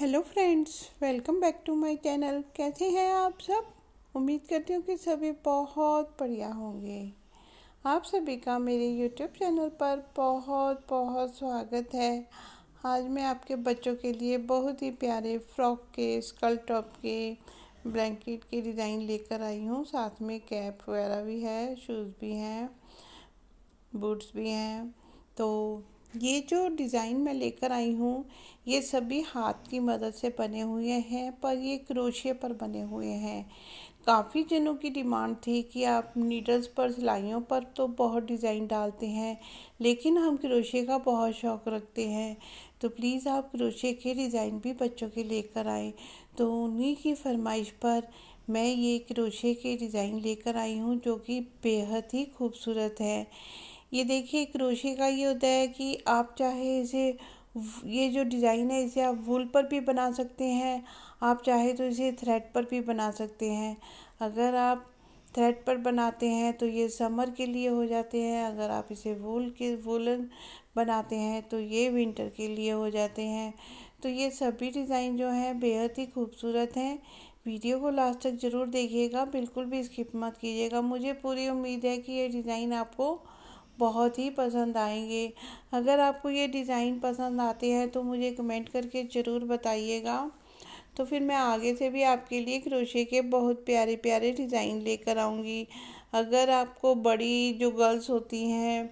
hello friends welcome back to my channel कैसे हैं आप सब उम्मीद करती हूँ कि सभी बहुत बढ़िया होंगे आप सभी का मेरे यूट्यूब चैनल पर बहुत बहुत स्वागत है आज मैं आपके बच्चों के लिए बहुत ही प्यारे फ्रॉक के स्कल टॉप के ब्लैंकेट के डिज़ाइन लेकर आई हूँ साथ में कैप वगैरह भी है शूज़ भी हैं बूट्स भी हैं ये जो डिज़ाइन मैं लेकर आई हूँ ये सभी हाथ की मदद से बने हुए हैं पर ये क्रोशिए पर बने हुए हैं काफ़ी जनों की डिमांड थी कि आप नीडल्स पर सिलाइयों पर तो बहुत डिज़ाइन डालते हैं लेकिन हम क्रोशे का बहुत शौक़ रखते हैं तो प्लीज़ आप क्रोशे के डिज़ाइन भी बच्चों के लेकर आएँ तो उन्हीं की फरमाइश पर मैं ये क्रोशे के डिज़ाइन लेकर आई हूँ जो कि बेहद ही खूबसूरत है ये देखिए क्रोशे का ये होता है कि आप चाहे इसे ये जो डिज़ाइन है इसे आप वूल पर भी बना सकते हैं आप चाहे तो इसे थ्रेड पर भी बना सकते हैं अगर आप थ्रेड पर बनाते हैं तो ये समर के लिए हो जाते हैं अगर आप इसे वूल के वूलन बनाते हैं तो ये विंटर के लिए हो जाते हैं तो ये सभी डिज़ाइन जो हैं बेहद ही खूबसूरत हैं वीडियो को लास्ट तक ज़रूर देखिएगा बिल्कुल भी स्किप मत कीजिएगा मुझे पूरी उम्मीद है कि ये डिज़ाइन आपको बहुत ही पसंद आएंगे अगर आपको ये डिज़ाइन पसंद आते हैं तो मुझे कमेंट करके ज़रूर बताइएगा तो फिर मैं आगे से भी आपके लिए क्रोशे के बहुत प्यारे प्यारे डिज़ाइन लेकर आऊँगी अगर आपको बड़ी जो गर्ल्स होती हैं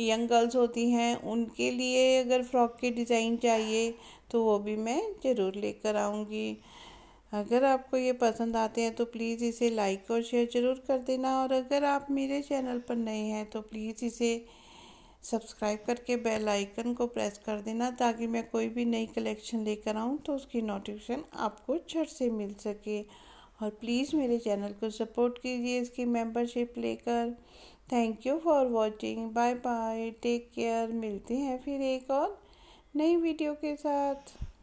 यंग गर्ल्स होती हैं उनके लिए अगर फ्रॉक के डिज़ाइन चाहिए तो वो भी मैं ज़रूर लेकर आऊँगी अगर आपको ये पसंद आते हैं तो प्लीज़ इसे लाइक और शेयर ज़रूर कर देना और अगर आप मेरे चैनल पर नए हैं तो प्लीज़ इसे सब्सक्राइब करके बेल आइकन को प्रेस कर देना ताकि मैं कोई भी नई कलेक्शन लेकर आऊँ तो उसकी नोटिफिकेशन आपको झट से मिल सके और प्लीज़ मेरे चैनल को सपोर्ट कीजिए इसकी मेंबरशिप लेकर thank you for watching bye bye take care मिलते हैं फिर एक और नई वीडियो के साथ